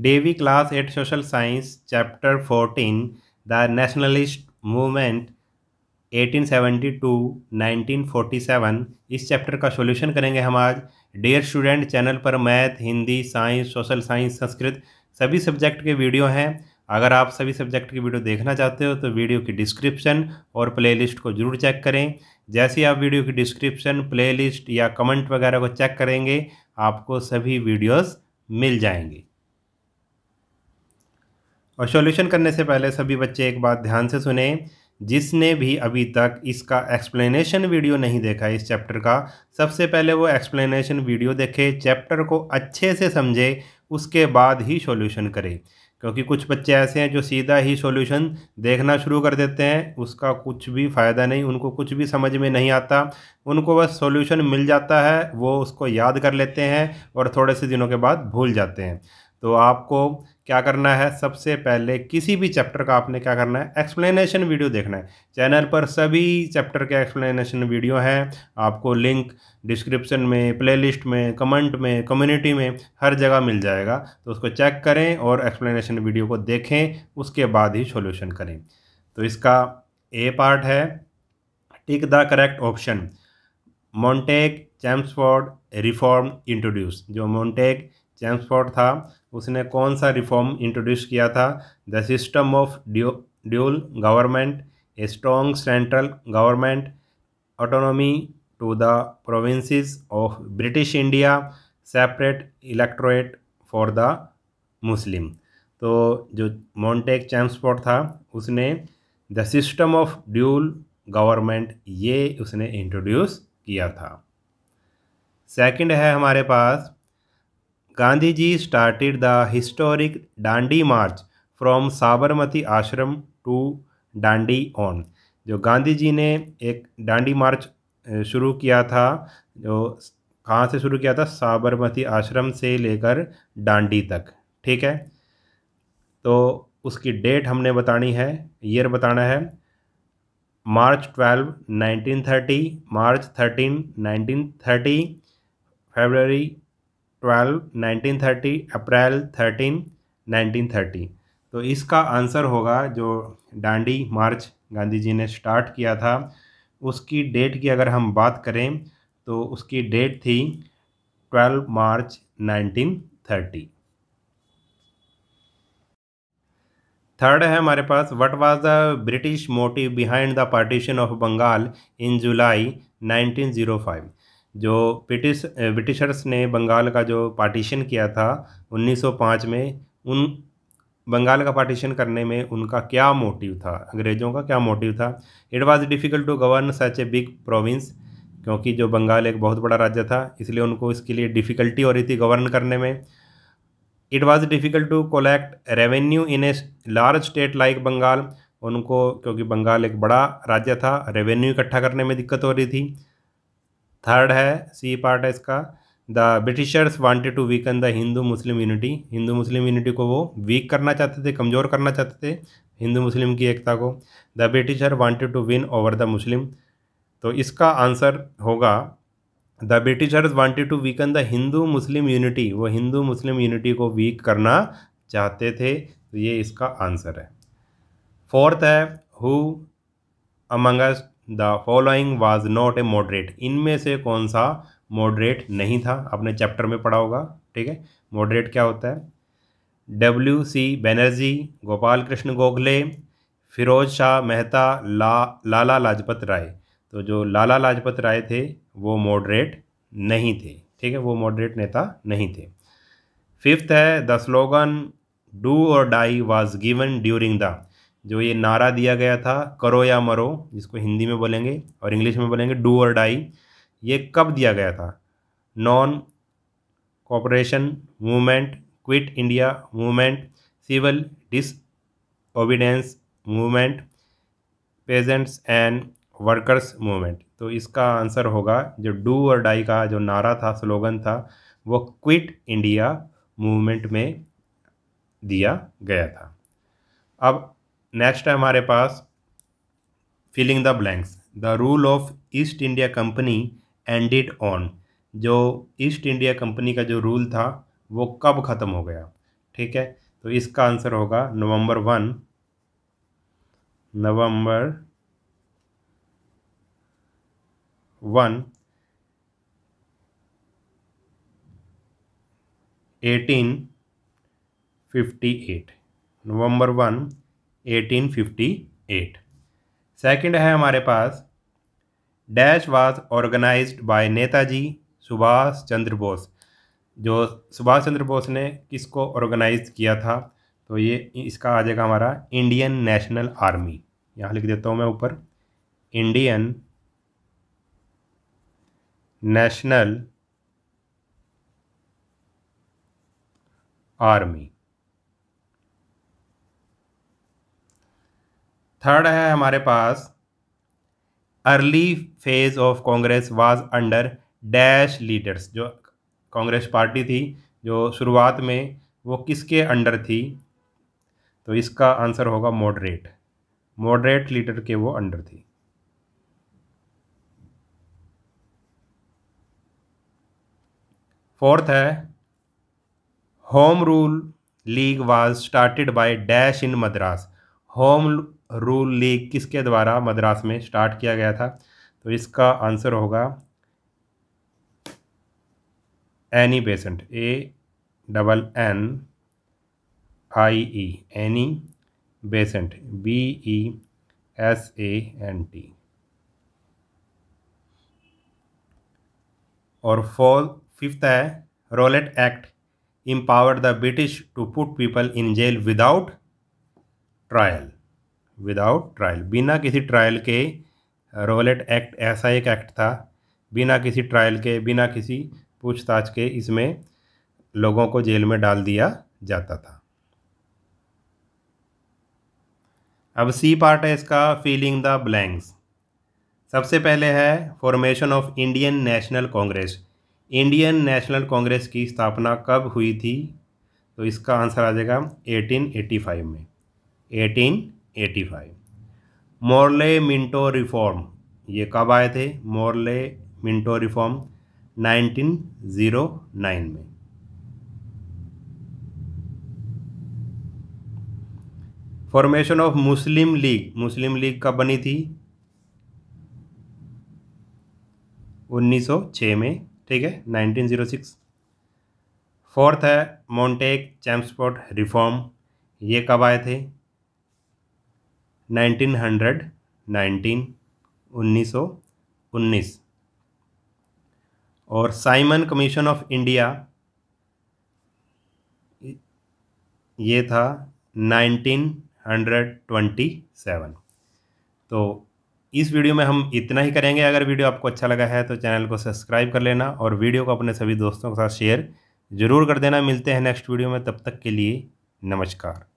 Davy class eight social science chapter fourteen the nationalist movement 1872 1947 इस chapter का solution करेंगे हम आज डियर स्टूडेंट चैनल पर math Hindi science social science Sanskrit सभी सब्जेक्ट के वीडियो हैं अगर आप सभी सब्जेक्ट की वीडियो देखना चाहते हो तो वीडियो की डिस्क्रिप्शन और प्लेलिस्ट को जरूर चेक करें जैसे ही आप वीडियो की डिस्क्रिप्शन प्लेलिस्ट या कमेंट वगैरह को चेक करेंगे आपको सभी वीडियोस मिल जाएंगी और सॉल्यूशन करने से पहले सभी बच्चे एक बात ध्यान से सुने जिसने भी अभी तक इसका एक्सप्लेनेशन वीडियो नहीं देखा इस चैप्टर का सबसे पहले वो एक्सप्लेनेशन वीडियो देखे चैप्टर को अच्छे से समझे उसके बाद ही सॉल्यूशन करे क्योंकि कुछ बच्चे ऐसे हैं जो सीधा ही सॉल्यूशन देखना शुरू कर देते हैं उसका कुछ भी फ़ायदा नहीं उनको कुछ भी समझ में नहीं आता उनको बस सॉल्यूशन मिल जाता है वो उसको याद कर लेते हैं और थोड़े से दिनों के बाद भूल जाते हैं तो आपको क्या करना है सबसे पहले किसी भी चैप्टर का आपने क्या करना है एक्सप्लेनेशन वीडियो देखना है चैनल पर सभी चैप्टर के एक्सप्लेनेशन वीडियो हैं आपको लिंक डिस्क्रिप्शन में प्लेलिस्ट में कमेंट में कम्युनिटी में हर जगह मिल जाएगा तो उसको चेक करें और एक्सप्लेनेशन वीडियो को देखें उसके बाद ही सोल्यूशन करें तो इसका ए पार्ट है tick the correct option Montague Chelmsford reform introduce जो मोन्टेक चैम्सफोर्ड था उसने कौन सा रिफॉर्म इंट्रोड्यूस किया था the system of dual government a strong central government autonomy to the provinces of British India separate electorate for the Muslim तो जो Montague Chelmsford था उसने the system of dual government ये उसने इंट्रोड्यूस किया था सेकंड है हमारे पास Gandhiji started the historic Dandi March from Sabarmati Ashram to Dandi on. जो गांधी जी ने एक डांडी मार्च शुरू किया था जो कहाँ से शुरू किया था साबरमती आश्रम से लेकर डांडी तक ठीक है तो उसकी डेट हमने बतानी है ईयर बताना है March twelve nineteen thirty March thirteen nineteen thirty February twelve nineteen thirty April thirteen nineteen thirty तो इसका आंसर होगा जो डांडी मार्च गांधी जी ने स्टार्ट किया था उसकी डेट की अगर हम बात करें तो उसकी डेट थी twelve March nineteen thirty third है हमारे पास what was the British motive behind the partition of Bengal in July 1905 जो ब्रिटिश ब्रिटिशर्स ने बंगाल का जो पार्टीशन किया था 1905 में उन बंगाल का पार्टीशन करने में उनका क्या मोटिव था अंग्रेज़ों का क्या मोटिव था it was difficult to govern such a big province क्योंकि जो बंगाल एक बहुत बड़ा राज्य था इसलिए उनको इसके लिए डिफ़िकल्टी हो रही थी गवर्न करने में it was difficult to collect revenue in a large state like Bengal उनको क्योंकि बंगाल एक बड़ा राज्य था रेवेन्यू इकट्ठा करने में दिक्कत हो रही थी थर्ड है सी पार्ट है इसका the Britishers wanted to weaken the Hindu Muslim unity Hindu Muslim unity को वो वीक करना चाहते थे कमज़ोर करना चाहते थे हिंदू मुस्लिम की एकता को the Britisher wanted to win over the Muslim तो इसका आंसर होगा the Britishers wanted to weaken the Hindu Muslim unity वो हिंदू मुस्लिम यूनिटी को वीक करना चाहते थे तो ये इसका आंसर है फोर्थ है who amongst the following was not a moderate इनमें से कौन सा मॉडरेट नहीं था आपने चैप्टर में पढ़ा होगा ठीक है मॉडरेट क्या होता है डब्ल्यू सी बनर्जी गोपाल कृष्ण गोखले फिरोज शाह मेहता ला लाला लाजपत राय तो जो लाला लाजपत राय थे वो मॉडरेट नहीं थे ठीक है वो मॉडरेट नेता नहीं थे फिफ्थ है the slogan do or die was given during the जो ये नारा दिया गया था करो या मरो जिसको हिंदी में बोलेंगे और इंग्लिश में बोलेंगे डू और डाई ये कब दिया गया था non cooperation movement quit India movement civil disobedience movement peasants and workers movement तो इसका आंसर होगा जो डू और डाई का जो नारा था स्लोगन था वो क्विट इंडिया मूवमेंट में दिया गया था अब नेक्स्ट है हमारे पास filling the blanks the rule of East India Company ended on जो ईस्ट इंडिया कंपनी का जो रूल था वो कब ख़त्म हो गया ठीक है तो इसका आंसर होगा November one November one eighteen fifty eight November one 1858 second है हमारे पास dash was organised by Netaji Subhash Chandra Bose जो सुभाष चंद्र बोस ने किसको ऑर्गेनाइज किया था तो ये इसका आ जाएगा हमारा इंडियन नेशनल आर्मी यहाँ लिख देता हूँ मैं ऊपर इंडियन नेशनल आर्मी थर्ड है हमारे पास early phase of Congress was under dash leaders जो कांग्रेस पार्टी थी जो शुरुआत में वो किसके अंडर थी तो इसका आंसर होगा मॉडरेट मॉडरेट लीडर के वो अंडर थी फोर्थ है home rule league was started by dash in Madras home rule league किसके द्वारा मद्रास में स्टार्ट किया गया था तो इसका आंसर होगा Annie Besant A double N I E Annie Besant B E S A N T और फोर फिफ्थ है Rowlatt Act empowered the British to put people in jail without trial without trial बिना किसी trial के roulette act ऐसा एक act था बिना किसी ट्रायल के बिना किसी पूछताछ के इसमें लोगों को जेल में डाल दिया जाता था अब सी पार्ट है इसका फीलिंग द ब्लैंक्स सबसे पहले है formation of Indian National Congress Indian National Congress की स्थापना कब हुई थी तो इसका आंसर आ जाएगा 1885 में eighty five Morley Minto reform ये कब आए थे Morley Minto reform nineteen zero nine में formation of Muslim League Muslim League कब बनी थी 1906 में ठीक है 1906 फोर्थ है मॉन्टेक चैम्सपोर्ट रिफॉर्म ये कब आए थे नाइनटीन हंड्रेड नाइनटीन उन्नीस सौ उन्नीस और साइमन कमीशन ऑफ इंडिया ये था नाइनटीन हंड्रेड ट्वेंटी सेवन तो इस वीडियो में हम इतना ही करेंगे अगर वीडियो आपको अच्छा लगा है तो चैनल को सब्सक्राइब कर लेना और वीडियो को अपने सभी दोस्तों के साथ शेयर ज़रूर कर देना मिलते हैं नेक्स्ट वीडियो में तब तक के लिए नमस्कार